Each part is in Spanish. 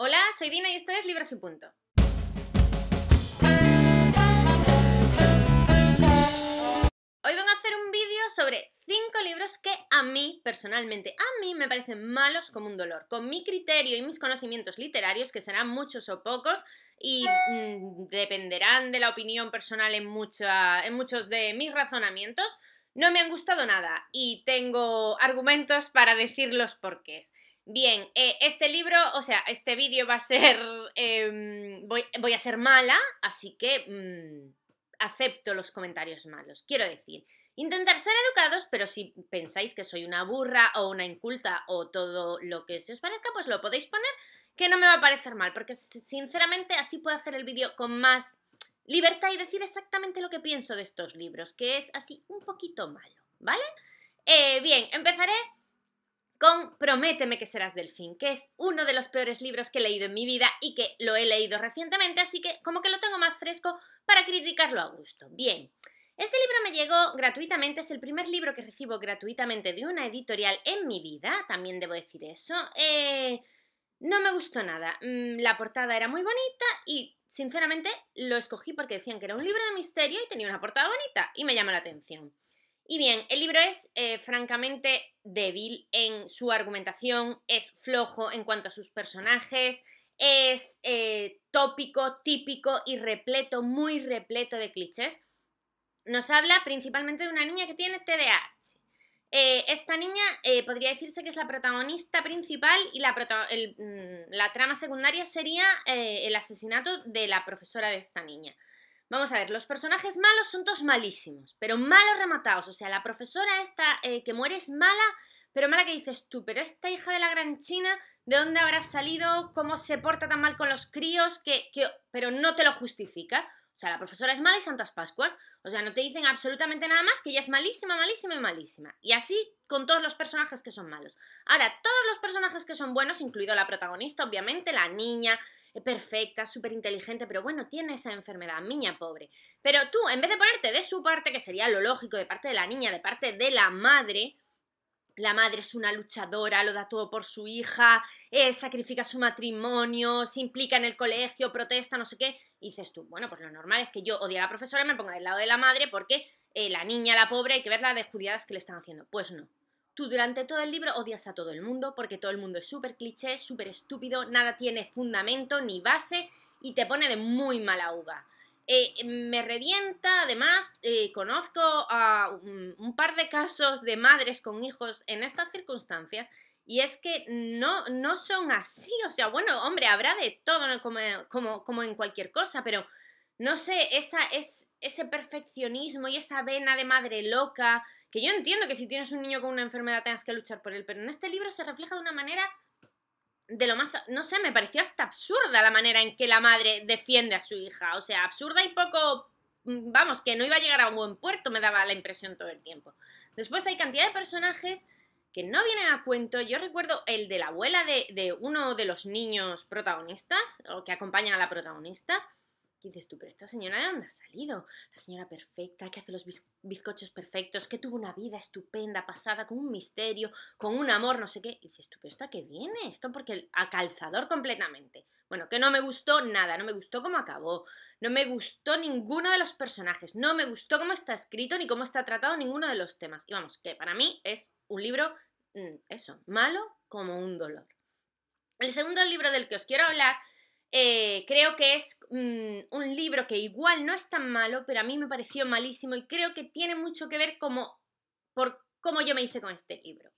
Hola, soy Dina y esto es Libros y Punto. Hoy vengo a hacer un vídeo sobre 5 libros que a mí, personalmente, a mí me parecen malos como un dolor. Con mi criterio y mis conocimientos literarios, que serán muchos o pocos, y mm, dependerán de la opinión personal en, en muchos de mis razonamientos, no me han gustado nada y tengo argumentos para decir los porqués. Bien, eh, este libro, o sea, este vídeo va a ser. Em, voy, a ser mala, así que mm, acepto los comentarios malos. Quiero decir, intentar ser educados, pero si pensáis que soy una burra o una inculta o todo lo que se os parezca, pues lo podéis poner, que no me va a parecer mal, porque sinceramente así puedo hacer el vídeo con más libertad y decir exactamente lo que pienso de estos libros, que es así un poquito malo, ¿vale? Eh, bien, empezaré con Prométeme que serás delfín, que es uno de los peores libros que he leído en mi vida y que lo he leído recientemente, así que como que lo tengo más fresco para criticarlo a gusto. Bien. Este libro me llegó gratuitamente, es el primer libro que recibo gratuitamente de una editorial en mi vida, también debo decir eso. Eh, no me gustó nada, mm, la portada era muy bonita y sinceramente lo escogí porque decían que era un libro de misterio y tenía una portada bonita y me llamó la atención. Y bien, el libro es eh, francamente débil en su argumentación, es flojo en cuanto a sus personajes, es eh, tópico, típico y repleto, muy repleto de clichés. Nos habla principalmente de una niña que tiene TDAH. Eh, esta niña podría decirse que es la protagonista principal y la mm, trama secundaria sería el asesinato de la profesora de esta niña. Vamos a ver, los personajes malos son todos malísimos, pero malos rematados. O sea, la profesora esta eh, que muere es mala, pero mala que dices tú, pero esta hija de la gran china, ¿de dónde habrá salido? ¿Cómo se porta tan mal con los críos? Que, Pero no te lo justifica. O sea, la profesora es mala y Santas Pascuas. O sea, no te dicen absolutamente nada más que ella es malísima, malísima y malísima. Y así con todos los personajes que son malos. Ahora, todos los personajes que son buenos, incluido la protagonista, obviamente, la niña, eh, perfecta, súper inteligente, pero bueno, tiene esa enfermedad, niña pobre. Pero tú, en vez de ponerte de su parte, que sería lo lógico, de parte de la niña, de parte de la madre, la madre es una luchadora, lo da todo por su hija, eh, sacrifica su matrimonio, se implica en el colegio, protesta, no sé qué. Y dices tú, bueno, pues lo normal es que yo odie a la profesora y me ponga del lado de la madre porque eh, la niña, la pobre, hay que verla de judiadas que le están haciendo. Pues no. Tú durante todo el libro odias a todo el mundo porque todo el mundo es súper cliché, súper estúpido, nada tiene fundamento ni base y te pone de muy mala uva. Eh, me revienta, además, eh, conozco a un, par de casos de madres con hijos en estas circunstancias y es que no, no son así. O sea, bueno, hombre, habrá de todo, como, como, como, en cualquier cosa, pero no sé, esa, es, ese perfeccionismo y esa vena de madre loca que yo entiendo que si tienes un niño con una enfermedad tengas que luchar por él, pero en este libro se refleja de una manera de lo más, no sé, me pareció hasta absurda la manera en que la madre defiende a su hija, o sea, absurda y poco, mm, vamos, que no iba a llegar a un buen puerto, me daba la impresión todo el tiempo. Después hay cantidad de personajes que no vienen a cuento, yo recuerdo el de la abuela de, uno de los niños protagonistas, o que acompaña a la protagonista, y dices tú, pero esta señora anda ha salido? La señora perfecta, que hace los bizcochos perfectos, que tuvo una vida estupenda, pasada, con un misterio, con un amor, no sé qué. Y dices tú, pero qué viene? Esto porque a calzador completamente. Bueno, que no me gustó nada, no me gustó cómo acabó, no me gustó ninguno de los personajes, no me gustó cómo está escrito ni cómo está tratado ninguno de los temas. Y vamos, que para mí es un libro, mm, eso, malo como un dolor. El segundo libro del que os quiero hablar eh, creo que es mm, un libro que igual no es tan malo, pero a mí me pareció malísimo y creo que tiene mucho que ver como, cómo yo me hice con este libro.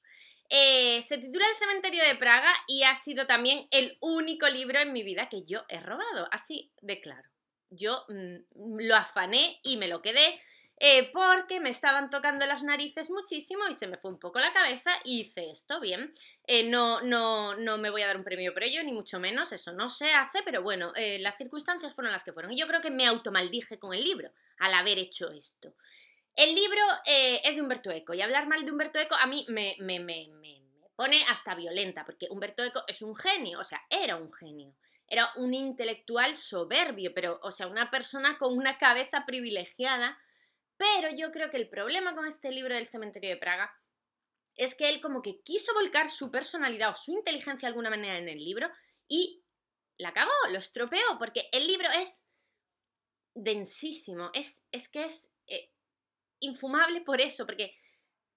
Eh, se titula El cementerio de Praga y ha sido también el único libro en mi vida que yo he robado, así de claro. Yo mm, lo afané y me lo quedé eh, porque me estaban tocando las narices muchísimo y se me fue un poco la cabeza y hice esto, bien. Eh, no, no, me voy a dar un premio por ello, ni mucho menos, eso no se hace, pero bueno, eh, las circunstancias fueron las que fueron. Y yo creo que me automaldije con el libro al haber hecho esto. El libro es de Humberto Eco y hablar mal de Humberto Eco a mí me, me pone hasta violenta, porque Humberto Eco es un genio, o sea, era un genio era un intelectual soberbio, pero, o sea, una persona con una cabeza privilegiada pero yo creo que el problema con este libro del cementerio de Praga es que él como que quiso volcar su personalidad o su inteligencia de alguna manera en el libro y la acabó, lo estropeó, porque el libro es densísimo, es, es que es eh, infumable por eso, porque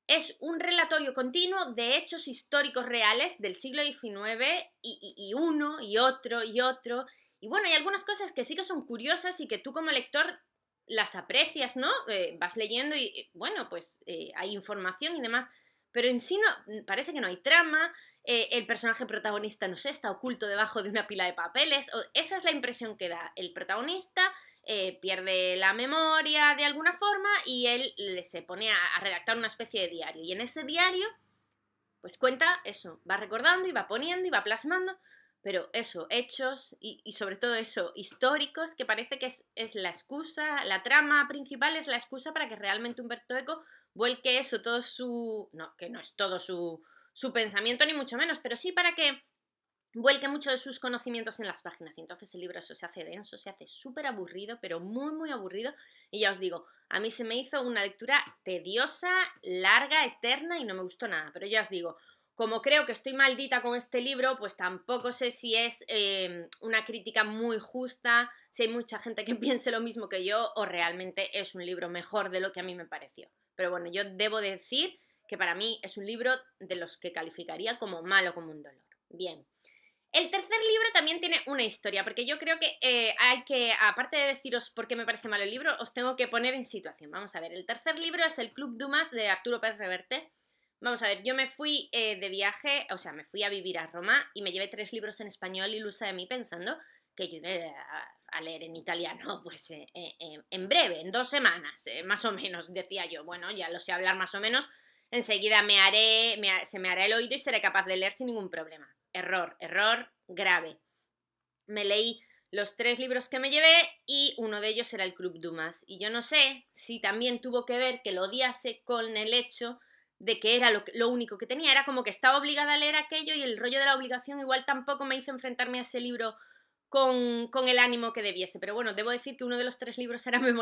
es un relatorio continuo de hechos históricos reales del siglo XIX y, y uno y otro y otro. Y bueno, hay algunas cosas que sí que son curiosas y que tú como lector las aprecias, ¿no? Eh, vas leyendo y, eh, bueno, pues eh, hay información y demás, pero en sí no, mm, parece que no hay trama, el personaje protagonista, no sé, está oculto debajo de una pila de papeles, esa es la impresión que da. El protagonista pierde la memoria de alguna forma y él se pone a redactar una especie de diario, y en ese diario, pues cuenta eso, va recordando y va poniendo y va plasmando, pero eso, hechos y, sobre todo eso, históricos, que parece que es, la excusa, la trama principal es la excusa para que realmente Humberto Eco vuelque eso, todo su... no, que no es todo su, su pensamiento ni mucho menos, pero sí para que vuelque mucho de sus conocimientos en las páginas. Y entonces el libro eso se hace denso, se hace súper aburrido, pero muy, muy aburrido. Y ya os digo, a mí se me hizo una lectura tediosa, larga, eterna y no me gustó nada, pero ya os digo... Como creo que estoy maldita con este libro, pues tampoco sé si es eh, una crítica muy justa, si hay mucha gente que piense lo mismo que yo o realmente es un libro mejor de lo que a mí me pareció. Pero bueno, yo debo decir que para mí es un libro de los que calificaría como malo, como un dolor. Bien. El tercer libro también tiene una historia, porque yo creo que eh, hay que, aparte de deciros por qué me parece malo el libro, os tengo que poner en situación. Vamos a ver, el tercer libro es El Club Dumas de Arturo Pérez Reverte, Vamos a ver, yo me fui eh, de viaje, o sea, me fui a vivir a Roma y me llevé tres libros en español y de mí pensando que yo iba a, leer en italiano, pues eh, eh, en breve, en dos semanas, más o menos, decía yo. Bueno, ya lo sé hablar más o menos, enseguida me haré, se me hará el oído y seré capaz de leer sin ningún problema. Error, error grave. Me leí los tres libros que me llevé y uno de ellos era el Club Dumas. Y yo no sé si también tuvo que ver que lo odiase con el hecho de que era lo, único que tenía, era como que estaba obligada a leer aquello y el rollo de la obligación igual tampoco me hizo enfrentarme a ese libro con, con el ánimo que debiese. Pero bueno, debo decir que uno de los tres libros era de,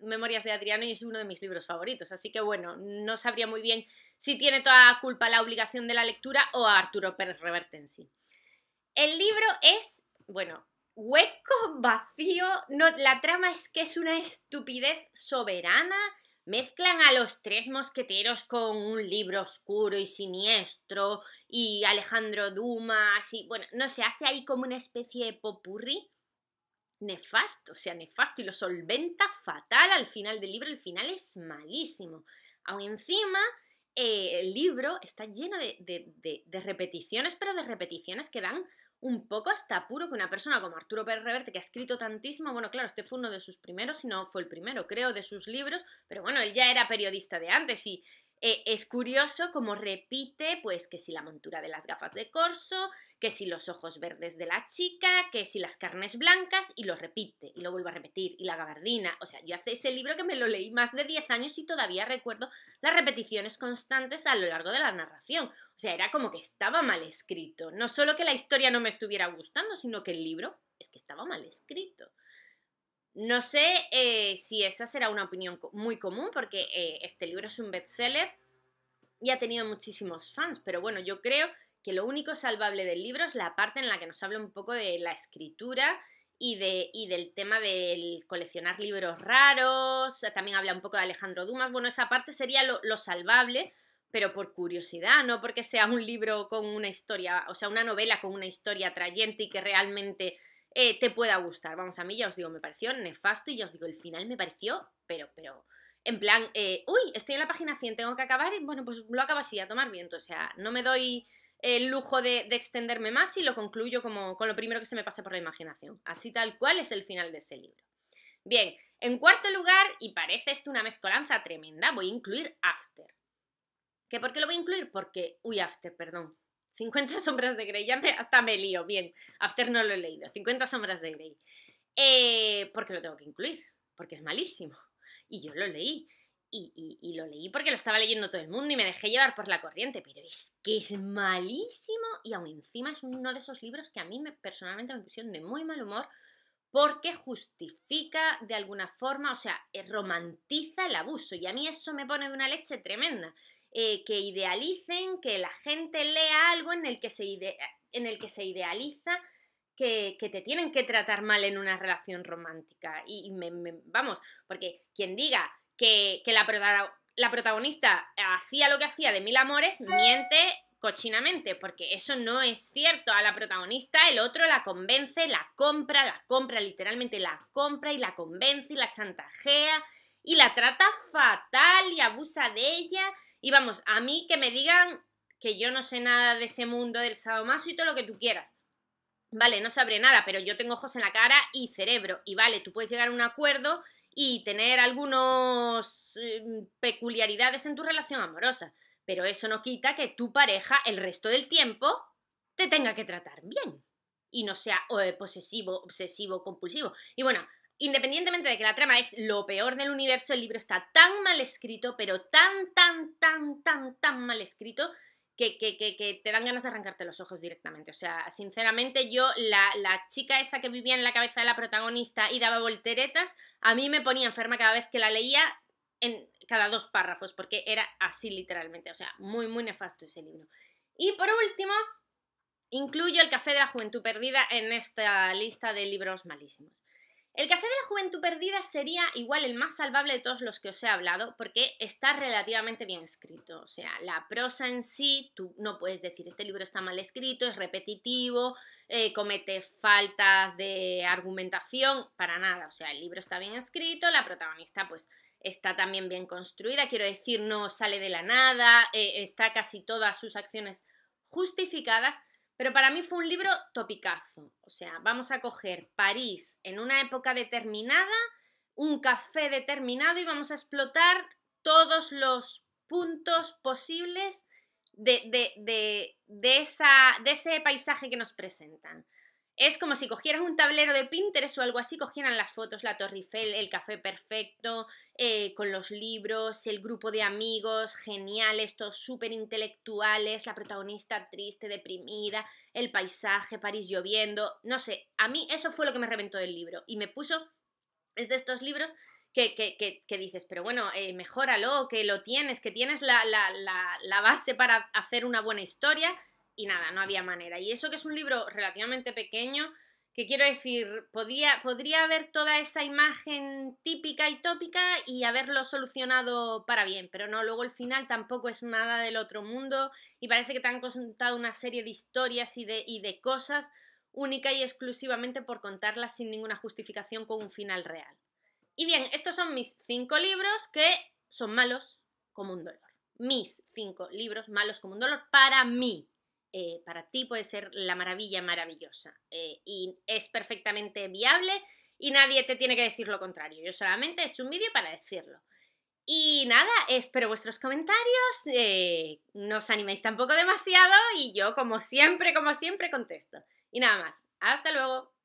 Memorias de Adriano y es uno de mis libros favoritos, así que bueno, no sabría muy bien si tiene toda culpa la obligación de la lectura o a Arturo Pérez Reverte en sí. El libro es, bueno, hueco, vacío, no, la trama es que es una estupidez soberana, mezclan a los tres mosqueteros con un libro oscuro y siniestro y Alejandro Dumas y bueno, no se hace ahí como una especie de popurri nefasto, o sea, nefasto y lo solventa fatal al final del libro, el final es malísimo. Aún encima, eh, el libro está lleno de repeticiones, pero de repeticiones que dan un poco hasta puro que una persona como Arturo Pérez Reverte, que ha escrito tantísimo, bueno, claro, este fue uno de sus primeros, si no fue el primero, creo, de sus libros, pero bueno, él ya era periodista de antes y, eh, es curioso como repite, pues que si la montura de las gafas de corso, que si los ojos verdes de la chica, que si las carnes blancas, y lo repite, y lo vuelvo a repetir, y la gabardina. O sea, yo hace ese libro que me lo leí más de 10 años y todavía recuerdo las repeticiones constantes a lo largo de la narración. O sea, era como que estaba mal escrito. No solo que la historia no me estuviera gustando, sino que el libro es que estaba mal escrito. No sé eh, si esa será una opinión muy común, porque eh, este libro es un bestseller y ha tenido muchísimos fans, pero bueno, yo creo que lo único salvable del libro es la parte en la que nos habla un poco de la escritura y, de, del tema del coleccionar libros raros, también habla un poco de Alejandro Dumas, bueno, esa parte sería lo salvable, pero por curiosidad, no porque sea un libro con una historia, o sea, una novela con una historia atrayente y que realmente eh, te pueda gustar. Vamos, a mí ya os digo, me pareció nefasto y ya os digo, el final me pareció, pero, pero, en plan, eh, uy, estoy en la página 100, tengo que acabar, y bueno, pues lo acabo así, a tomar viento, o sea, no me doy el lujo de, extenderme más y lo concluyo como con lo primero que se me pase por la imaginación. Así tal cual es el final de ese libro. Bien, en cuarto lugar, y parece esto una mezcolanza tremenda, voy a incluir After. ¿Que por qué lo voy a incluir? Porque, uy, After, perdón, 50 sombras de Grey, ya hasta me lío, bien, After no lo he leído, 50 sombras de Grey. Eh, porque lo tengo que incluir, porque es malísimo. Y yo lo leí, y, lo leí porque lo estaba leyendo todo el mundo y me dejé llevar por la corriente, pero es que es malísimo y aún encima es uno de esos libros que a mí me, personalmente me pusieron de muy mal humor porque justifica de alguna forma, o sea, eh, romantiza el abuso y a mí eso me pone de una leche tremenda. Eh, que idealicen, que la gente lea algo en el que se, en el que se idealiza que, te tienen que tratar mal en una relación romántica. Y, vamos, porque quien diga que, la, la protagonista hacía lo que hacía de mil amores, miente cochinamente, porque eso no es cierto. A la protagonista el otro la convence, la compra, la compra, literalmente la compra y la convence y la chantajea y la trata fatal y abusa de ella y vamos, a mí que me digan que yo no sé nada de ese mundo del sadomaso y todo lo que tú quieras. Vale, no sabré nada, pero yo tengo ojos en la cara y cerebro. Y vale, tú puedes llegar a un acuerdo y tener algunas em, peculiaridades en tu relación amorosa. Pero eso no quita que tu pareja el resto del tiempo te tenga que tratar bien y no sea eh, posesivo, obsesivo, compulsivo. Y bueno, Independientemente de que la trama es lo peor del universo, el libro está tan mal escrito, pero tan, tan, tan, tan, tan mal escrito que, te dan ganas de arrancarte los ojos directamente. O sea, sinceramente yo, la, la, chica esa que vivía en la cabeza de la protagonista y daba volteretas, a mí me ponía enferma cada vez que la leía en cada dos párrafos, porque era así literalmente. O sea, muy, muy nefasto ese libro. Y por último, incluyo El Café de la Juventud Perdida en esta lista de libros malísimos. El Café de la Juventud Perdida sería igual el más salvable de todos los que os he hablado porque está relativamente bien escrito. O sea, la prosa en sí, tú no puedes decir este libro está mal escrito, es repetitivo, eh, comete faltas de argumentación, para nada. O sea, el libro está bien escrito, la protagonista pues está también bien construida, quiero decir, no sale de la nada, eh, está casi todas sus acciones justificadas pero para mí fue un libro topicazo. O sea, vamos a coger París en una época determinada, un café determinado y vamos a explotar todos los puntos posibles de, de, ese paisaje que nos presentan. Es como si cogieras un tablero de Pinterest o algo así, cogieran las fotos, la Torre Eiffel, el café perfecto, eh, con los libros, el grupo de amigos geniales, todos súper intelectuales, la protagonista triste, deprimida, el paisaje, París lloviendo, no sé, a mí eso fue lo que me reventó del libro y me puso, es de estos libros que, que, que, dices, pero bueno, eh, mejóralo, que lo tienes, que tienes la, la, la, la, base para hacer una buena historia y nada, no había manera. Y eso que es un libro relativamente pequeño, que quiero decir, podría haber toda esa imagen típica y tópica y haberlo solucionado para bien, pero no, luego el final tampoco es nada del otro mundo y parece que te han contado una serie de historias y de, y de cosas única y exclusivamente por contarlas sin ninguna justificación con un final real. Y bien, estos son mis cinco libros que son malos como un dolor. Mis cinco libros malos como un dolor para mí, eh, para ti puede ser la maravilla maravillosa eh, y es perfectamente viable y nadie te tiene que decir lo contrario. Yo solamente he hecho un vídeo para decirlo. Y nada, espero vuestros comentarios, eh, no os animéis tampoco demasiado y yo como siempre, como siempre contesto. Y nada más, hasta luego.